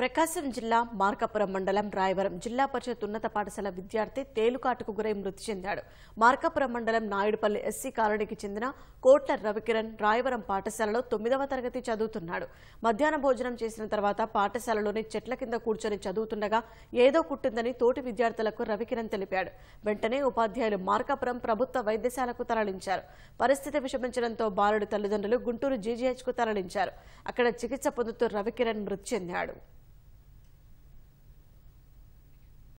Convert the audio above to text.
ప్రకాశం జిల్లా మార్కాపురం మండలం రాయవరం జిల్లా పరిషత్ ఉన్నత పాఠశాల విద్యార్థి తేలుకాటుకు గురై మృతి చెందాడు మార్కాపురం మండలం నాయుడుపల్లి ఎస్సీ కాలనీకి చెందిన కోట్ల రవికిరణ్ రాయవరం పాఠశాలలో తొమ్మిదవ తరగతి చదువుతున్నాడు మధ్యాహ్న భోజనం చేసిన తర్వాత పాఠశాలలోని చెట్ల కింద కూర్చొని చదువుతుండగా ఏదో కుట్టిందని తోటి విద్యార్థులకు రవికిరణ్ తెలిపాడు వెంటనే ఉపాధ్యాయులు మార్కాపురం ప్రభుత్వ వైద్యశాలకు తరలించారు పరిస్థితి విషమించడంతో బాలుడి తల్లిదండ్రులు గుంటూరు కు తరలించారు అక్కడ చికిత్స పొందుతూ రవికిరణ్ మృతి చెందాడు